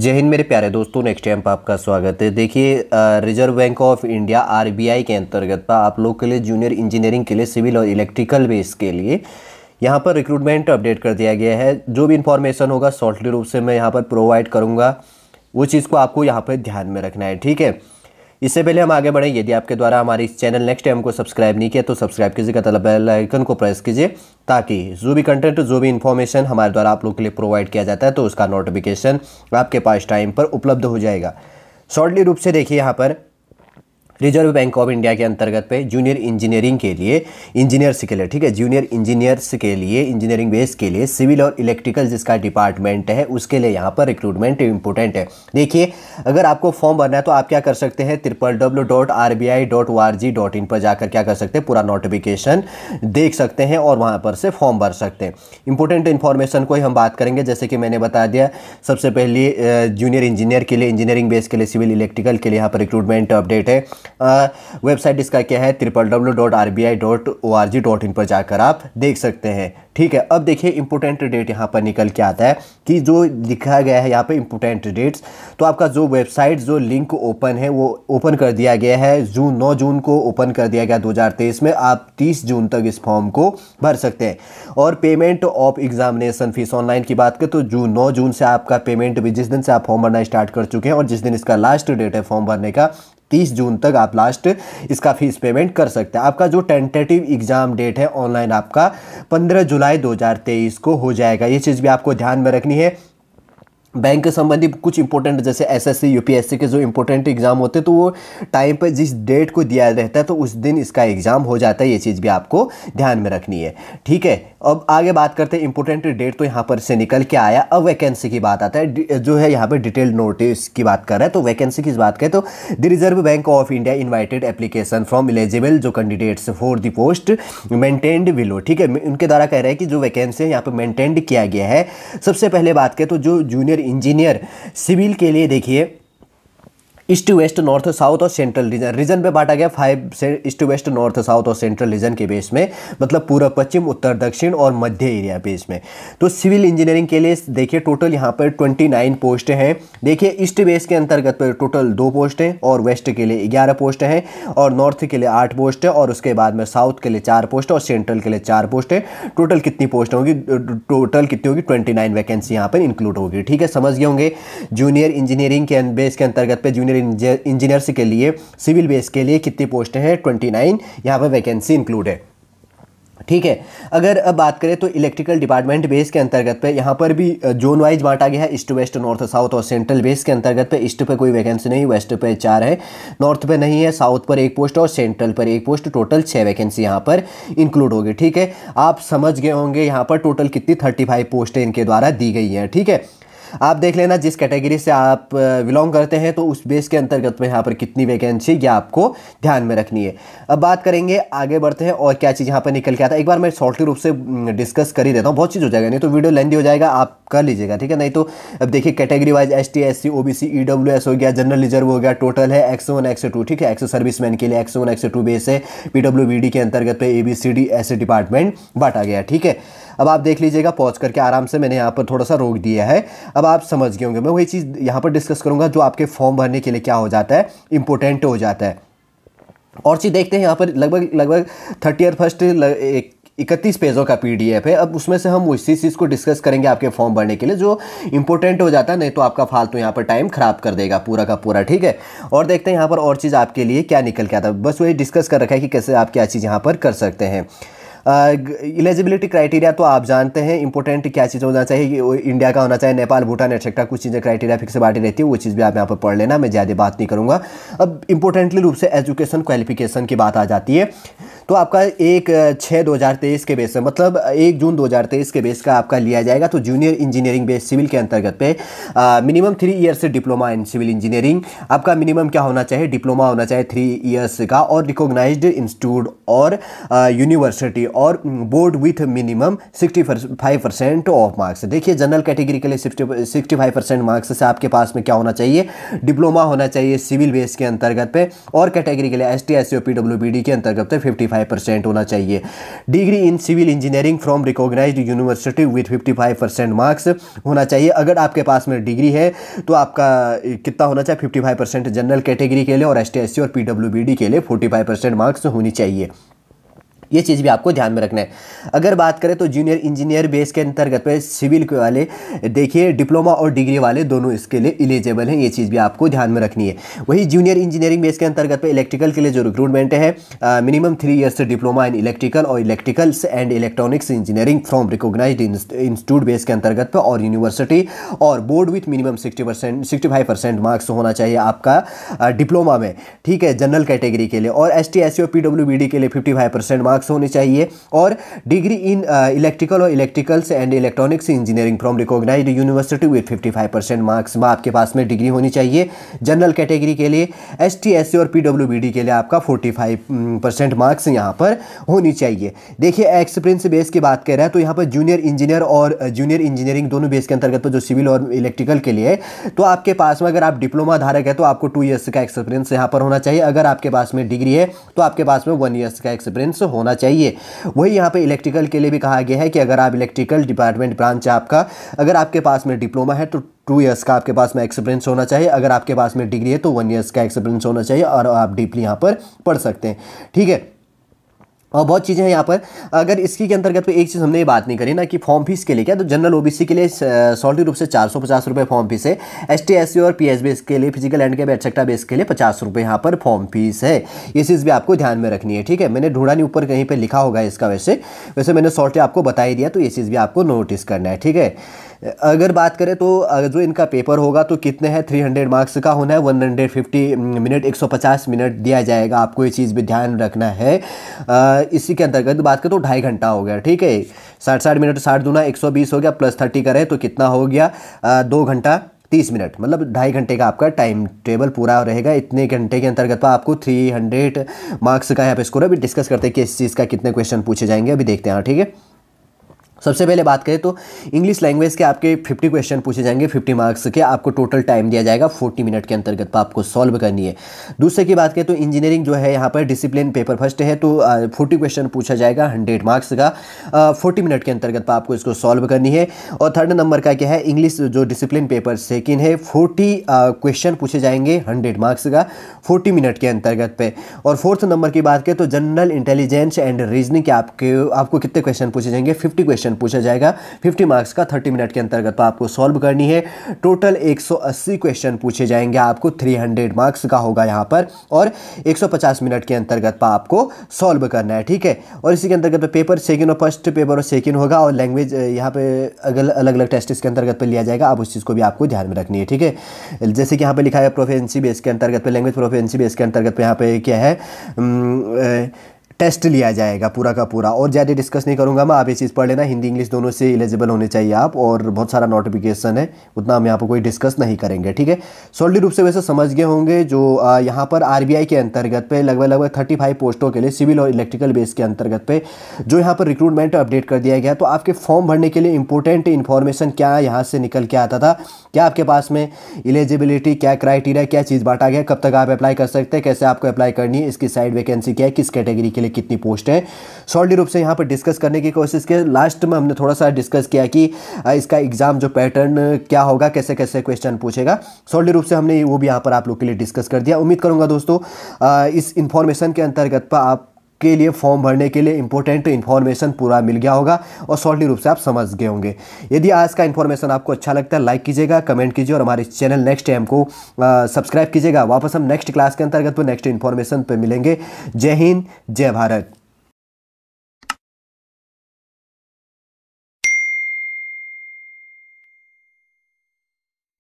जय हिंद मेरे प्यारे दोस्तों नेक्स्ट टाइम पर आपका स्वागत है देखिए Reserve Bank of India RBI के अंतर्गत पर आप लोग के लिए जूनियर इंजीनियरिंग के लिए सिविल और इलेक्ट्रिकल बेस के लिए यहाँ पर रिक्रूटमेंट अपडेट कर दिया गया है जो भी इंफॉर्मेशन होगा शॉर्टली रूप से मैं यहाँ पर प्रोवाइड करूँगा वो चीज़ को आपको यहाँ पर ध्यान में रखना है ठीक है इससे पहले हम आगे बढ़ें यदि आपके द्वारा हमारे इस चैनल नेक्स्ट टाइम को सब्सक्राइब नहीं किया तो सब्सक्राइब कीजिएगा तथा बेल आइकन को प्रेस कीजिए ताकि जो भी कंटेंट जो भी इन्फॉर्मेशन हमारे द्वारा आप लोग के लिए प्रोवाइड किया जाता है तो उसका नोटिफिकेशन आपके पास टाइम पर उपलब्ध हो जाएगा शॉर्टली रूप से देखिए यहाँ पर रिजर्व बैंक ऑफ इंडिया के अंतर्गत पे जूनियर इंजीनियरिंग के लिए इंजीनियर्स के लिए ठीक है जूनियर इंजीनियर्स के लिए इंजीनियरिंग बेस के लिए सिविल और इलेक्ट्रिकल जिसका डिपार्टमेंट है उसके लिए यहाँ पर रिक्रूटमेंट इंपोर्टेंट है देखिए अगर आपको फॉर्म भरना है तो आप क्या कर सकते हैं triple W dot R B I dot O R G dot in पर जाकर क्या कर सकते हैं पूरा नोटिफिकेशन देख सकते हैं और वहाँ पर से फॉर्म भर सकते हैं इंपॉर्टेंट इन्फॉर्मेशन को ही हम बात करेंगे जैसे कि मैंने बता दिया सबसे पहले जूनियर इंजीनियर के लिए इंजीनियरिंग बेस के लिए सिविल इलेक्ट्रिकल के लिए यहाँ पर रिक्रूटमेंट अपडेट है वेबसाइट इसका क्या है triple W dot R B I dot O R G dot in पर जाकर आप देख सकते हैं ठीक है अब देखिए इंपोर्टेंट डेट यहाँ पर निकल के आता है कि जो लिखा गया है यहाँ पर इंपोर्टेंट डेट्स तो आपका जो वेबसाइट जो लिंक ओपन है वो ओपन कर दिया गया है जून नौ जून को ओपन कर दिया गया तेईस में आप तीस जून तक इस फॉर्म को भर सकते हैं और payment of examination fees online की बात करें तो जून नौ जून से आपका पेमेंट भी जिस दिन से आप फॉर्म भरना स्टार्ट कर चुके हैं और जिस दिन इसका लास्ट डेट है फॉर्म भरने का 30 जून तक आप लास्ट इसका फीस पेमेंट कर सकते हैं आपका जो टेंटेटिव एग्ज़ाम डेट है ऑनलाइन आपका पंद्रह जुलाई 2023 को हो जाएगा ये चीज़ भी आपको ध्यान में रखनी है बैंक के संबंधी कुछ इंपॉर्टेंट जैसे एसएससी यूपीएससी के जो इंपॉर्टेंट एग्ज़ाम होते हैं तो वो टाइम पर जिस डेट को दिया रहता है तो उस दिन इसका एग्ज़ाम हो जाता है ये चीज़ भी आपको ध्यान में रखनी है ठीक है अब आगे बात करते हैं इंपॉर्टेंट डेट तो यहाँ पर से निकल के आया अब वैकेंसी की बात आता है जो है यहाँ पर डिटेल नोटिस की बात कर रहा है तो वैकेंसी की बात करें तो the Reserve Bank of India invited application from eligible जो candidates for the post mentioned below ठीक है उनके द्वारा कह रहे हैं कि जो वैकेंसी है यहाँ पर मेंटेन्ड किया गया है सबसे पहले बात करें तो जो जूनियर इंजीनियर सिविल के लिए देखिए east to west north south और सेंट्रल रीजन रीजन पे बांटा गया five east west north south और सेंट्रल रीजन के बेस में मतलब पूरा पश्चिम उत्तर दक्षिण और मध्य एरिया बेस में तो सिविल इंजीनियरिंग के लिए देखिए टोटल यहाँ पर ट्वेंटी नाइन पोस्ट हैं देखिए ईस्ट बेस के अंतर्गत पर टोटल दो पोस्ट हैं और वेस्ट के लिए ग्यारह पोस्ट हैं और नॉर्थ के लिए आठ पोस्ट है और उसके बाद में साउथ के लिए चार पोस्ट और सेंट्रल के लिए चार पोस्ट है टोटल कितनी पोस्ट होगी टोटल कितनी होगी ट्वेंटी नाइन वैकेंसी यहाँ पर इंक्लूड होगी ठीक है समझ गए होंगे जूनियर इंजीनियरिंग के बेस के अंतर्गत पर जूनियर इंजीनियर्स के लिए सिविल बेस के लिए कितनी पोस्ट हैं ट्वेंटी नाइन यहाँ पर वैकेंसी इंक्लूड है ठीक है अगर अब बात करें तो इलेक्ट्रिकल डिपार्टमेंट बेस के अंतर्गत पे यहाँ पर भी जोन वाइज बांटा गया है ईस्ट वेस्ट नॉर्थ साउथ और सेंट्रल बेस के अंतर्गत पे ईस्ट पे कोई वैकेंसी नहीं वेस्ट पे चार है नॉर्थ पे नहीं है साउथ पर एक पोस्ट और सेंट्रल पर एक पोस्ट टोटल छः वैकेंसी यहाँ पर इंक्लूड होगी ठीक है आप समझ गए होंगे यहाँ पर टोटल कितनी थर्टी पोस्टें इनके द्वारा दी गई हैं ठीक है आप देख लेना जिस कैटेगरी से आप बिलोंग करते हैं तो उस बेस के अंतर्गत में यहाँ पर कितनी वैकेंसी यह आपको ध्यान में रखनी है अब बात करेंगे आगे बढ़ते हैं और क्या चीज़ यहाँ पर निकल के आता है एक बार मैं शॉर्टली रूप से डिस्कस कर ही देता हूँ बहुत चीज़ हो जाएगा नहीं तो वीडियो लेंदी हो जाएगा आप कर लीजिएगा ठीक है नहीं तो अब देखिए category wise S T S C O B C E W S हो गया जनरल रिजर्व हो गया टोटल है एक्सो वन एक्सो टू ठीक है एक्सो मैन के लिए एक्सो वन एक्सो टू बेस है पी डब्ल्यू बी डी के अंतर्गत पे ए बी सी डी ऐसे डिपार्टमेंट बांटा गया ठीक है अब आप देख लीजिएगा पॉज करके आराम से मैंने यहाँ पर थोड़ा सा रोक दिया है अब आप समझ गए होंगे मैं वही चीज़ यहाँ पर डिस्कस करूँगा जो आपके फॉर्म भरने के लिए क्या हो जाता है इंपॉर्टेंट हो जाता है और चीज़ देखते हैं यहाँ पर लगभग लगभग थर्टी ईयर फर्स्ट एक इकतीस पेजों का पी है अब उसमें से हम उसी चीज़ को डिस्कस करेंगे आपके फॉर्म भरने के लिए जो इंपॉर्टेंट हो जाता है नहीं तो आपका फालतू यहाँ पर टाइम ख़राब कर देगा पूरा का पूरा ठीक है और देखते हैं यहाँ पर और चीज़ आपके लिए क्या निकल के आता है बस वही डिस्कस कर रखा है कि कैसे आप क्या चीज़ यहाँ पर कर सकते हैं एलिजिबिलिटी क्राइटेरिया तो आप जानते हैं इंपॉर्टेंट क्या चीज़ होना चाहिए इंडिया का होना चाहिए नेपाल भूटान एक्सेट्रा कुछ चीज़ें क्राइटेरिया फिक्स बांटी रहती है वो चीज़ भी आप यहाँ पर पढ़ लेना मैं ज़्यादा बात नहीं करूँगा अब इंपॉर्टेंटली रूप से एजुकेशन क्वालिफिकेशन की बात आ जाती है तो आपका एक छः दो हज़ार तेईस के बेस में मतलब एक जून दो हज़ार तेईस के बेस का आपका लिया जाएगा तो जूनियर इंजीनियरिंग बेस सिविल के अंतर्गत पे minimum three years diploma in civil engineering आपका मिनिमम क्या होना चाहिए डिप्लोमा होना चाहिए थ्री ईयर्स का और रिकोगनाइज इंस्टीट्यूट और यूनिवर्सिटी और board with minimum sixty five percent of marks देखिए जनरल कैटेगरी के लिए सिक्सटी फाइव परसेंट मार्क्स से आपके पास में क्या होना चाहिए डिप्लोमा होना चाहिए सिविल बेस के अंतर्गत पे और कैटेगरी के लिए S T S O P W B D के अंतर्गत पे फिफ्टी फाइव परसेंट होना चाहिए degree in civil engineering from recognise university with fifty five percent marks होना चाहिए अगर आपके पास में डिग्री है तो आपका कितना होना चाहिए fifty five percent general category के लिए और एस टी एस सी और पी डब्ल्यू बी डी के लिए फोर्टी फाइव परसेंट मार्क्स होनी चाहिए ये चीज़ भी आपको ध्यान में रखना है अगर बात करें तो जूनियर इंजीनियर बेस के अंतर्गत पे सिविल के वाले देखिए डिप्लोमा और डिग्री वाले दोनों इसके लिए एलिजिबल हैं ये चीज़ भी आपको ध्यान में रखनी है वही जूनियर इंजीनियरिंग बेस के अंतर्गत पे इलेक्ट्रिकल के लिए जो रिक्रूटमेंट है minimum three years diploma in electrical और electricals and electronics engineering from recognise institute base के अंतर्गत पर और यूनिवर्सिटी और board with minimum sixty percent sixty five percent marks होना चाहिए आपका डिप्लोमा में ठीक है जनरल कैटेगरी के लिए और S T S P W B D के लिए fifty five percent marks marks होने चाहिए और डिग्री इन इलेक्ट्रिकल और electricals and electronics engineering from recognise university with fifty five percent marks आपके पास में डिग्री होनी चाहिए जनरल कैटेगरी के लिए एस टी एस सी और पी डब्ल्यू बी डी के लिए आपका फोर्टी फाइव परसेंट मार्क्स यहाँ पर होनी चाहिए देखिए एक्सपीरियंस बेस की बात कर रहे हैं तो यहाँ पर जूनियर इंजीनियर और जूनियर uh, इंजीनियरिंग दोनों बेस के अंतर्गत जो सिविल और इलेक्ट्रिकल के लिए तो आपके पास में अगर आप डिप्लोमा धारक है तो आपको टू ईयर्स का एक्सपीरियंस यहाँ पर होना चाहिए अगर आपके पास में डिग्री है तो आपके पास में वन ईयर्स का एक्सपीरियंस होना होना चाहिए वही यहाँ पे इलेक्ट्रिकल के लिए भी कहा गया है कि अगर आप इलेक्ट्रिकल डिपार्टमेंट ब्रांच आपका अगर आपके पास में डिप्लोमा है तो टू ईयर्स का आपके पास में एक्सपीरियंस होना चाहिए अगर आपके पास में डिग्री है तो वन ईयर्स का एक्सपीरियंस होना चाहिए और आप डीपली यहाँ पर पढ़ सकते हैं ठीक है और बहुत चीज़ें हैं यहाँ पर अगर इसकी के अंतर्गत पे एक चीज़ हमने ये बात नहीं करी ना कि फॉर्म फीस के लिए क्या तो जनरल ओबीसी के लिए सॉल्टी रूप से चार सौ पचास रुपये फॉर्म फीस है एस टी एस सी और पी एस बेस के लिए फिजिकल एंड के एक्सेट्रा बेस के लिए पचास रुपये यहाँ पर फॉर्म फीस है ये चीज़ भी आपको ध्यान में रखनी है ठीक है मैंने ढूंढा नहीं ऊपर कहीं पर लिखा होगा इसका वैसे वैसे मैंने सॉल्टी आपको बता ही दिया तो ये चीज़ भी आपको नोटिस करना है ठीक है अगर बात करें तो जो इनका पेपर होगा तो कितने हैं थ्री हंड्रेड मार्क्स का होना है वन हंड्रेड फिफ्टी मिनट एक सौ पचास मिनट दिया जाएगा आपको ये चीज़ भी ध्यान रखना है इसी के अंतर्गत बात करें तो ढाई घंटा हो गया ठीक है साठ साठ मिनट तो साठ दूना एक सौ बीस हो गया प्लस थर्टी करें तो कितना हो गया दो घंटा तीस मिनट मतलब ढाई घंटे का आपका टाइम टेबल पूरा रहेगा इतने घंटे के अंतर्गत तो आपको थ्री हंड्रेड मार्क्स का यहाँ पे स्कोर अभी डिस्कस करते हैं कि इस चीज़ का कितने क्वेश्चन पूछे जाएंगे अभी देखते हैं हाँ, ठीक है सबसे पहले बात करें तो इंग्लिश लैंग्वेज के आपके 50 क्वेश्चन पूछे जाएंगे 50 मार्क्स के आपको टोटल टाइम दिया जाएगा 40 मिनट के अंतर्गत आपको सॉल्व करनी है दूसरे की बात करें तो इंजीनियरिंग जो है यहाँ पर डिसिप्लिन पेपर फर्स्ट है तो फोर्टी क्वेश्चन पूछा जाएगा हंड्रेड मार्क्स का फोर्टी मिनट के अंतर्गत आपको इसको सॉल्व करनी है और थर्ड नंबर का क्या है इंग्लिश जो डिसिप्लिन पेपर सेकेंड है फोर्टी क्वेश्चन पूछे जाएंगे हंड्रेड मार्क्स का फोर्टी मिनट के अंतर्गत पे और फोर्थ नंबर की बात करें तो जनरल इंटेलिजेंस एंड रीजनिंग के आपके आपको कितने क्वेश्चन पूछे जाएंगे फिफ्टी क्वेश्चन क्वेश्चन पूछा जाएगा 50 मार्क्स का 30 मिनट के अंतर्गत तो आपको सॉल्व करनी है टोटल 180 क्वेश्चन पूछे जाएंगे आपको 300 मार्क्स का होगा यहाँ पर और 150 मिनट के अंतर्गत तो आपको सॉल्व करना है ठीक है और इसी के अंतर्गत पेपर सेकेंड और फर्स्ट पेपर और सेकेंड होगा और लैंग्वेज यहाँ पे अगल अलग अलग टेस्ट के अंतर्गत पर लिया जाएगा आप उस चीज़ को भी आपको ध्यान में रखनी है ठीक है जैसे कि यहाँ पर लिखा है प्रोफेंसी बेस के अंतर्गत पर लैंग्वेज प्रोफेंसी बेस के अंतर्गत पर यहाँ पे क्या है न, न, न, न, न, न, न, टेस्ट लिया जाएगा पूरा का पूरा और ज़्यादा डिस्कस नहीं करूँगा मैं आप ये चीज़ पढ़ लेना हिंदी इंग्लिश दोनों से एलिजिबल होने चाहिए आप और बहुत सारा नोटिफिकेशन है उतना हम यहाँ पर कोई डिस्कस नहीं करेंगे ठीक है सॉलिड रूप से वैसे समझ गए होंगे जो यहाँ पर आर के अंतर्गत पे लगभग लगभग थर्टी पोस्टों के लिए सिविल और इलेक्ट्रिकल बेस के अंतर्गत पे जो यहाँ पर रिक्रूटमेंट अपडेट कर दिया गया तो आपके फॉर्म भरने के लिए इंपॉर्टेंट इन्फॉर्मेशन क्या यहाँ से निकल के आता था क्या आपके पास में एलिजिबिलिटी क्या क्राइटेरिया क्या चीज़ बांटा गया कब तक आप अप्लाई कर सकते हैं कैसे आपको अप्लाई करनी है इसकी साइड वैकेंसी क्या है किस कैटेगरी के लिए में कितनी पोस्ट है सॉलिड रूप से यहाँ पर डिस्कस करने की कोशिश की लास्ट में हमने थोड़ा सा डिस्कस किया कि इसका एग्ज़ाम जो पैटर्न क्या होगा कैसे कैसे क्वेश्चन पूछेगा सॉलिड रूप से हमने वो भी यहाँ पर आप लोग के लिए डिस्कस कर दिया उम्मीद करूँगा दोस्तों इस इन्फॉर्मेशन के अंतर्गत पर आप के लिए फॉर्म भरने के लिए इंपॉर्टेंट इन्फॉर्मेशन पूरा मिल गया होगा और शॉर्टली रूप से आप समझ गए होंगे यदि आज का इन्फॉर्मेशन आपको अच्छा लगता है लाइक कीजिएगा कमेंट कीजिए और हमारे चैनल नेक्स्ट टाइम को सब्सक्राइब कीजिएगा वापस हम नेक्स्ट क्लास के अंतर्गत नेक्स्ट इन्फॉर्मेशन पर मिलेंगे जय हिंद जय भारत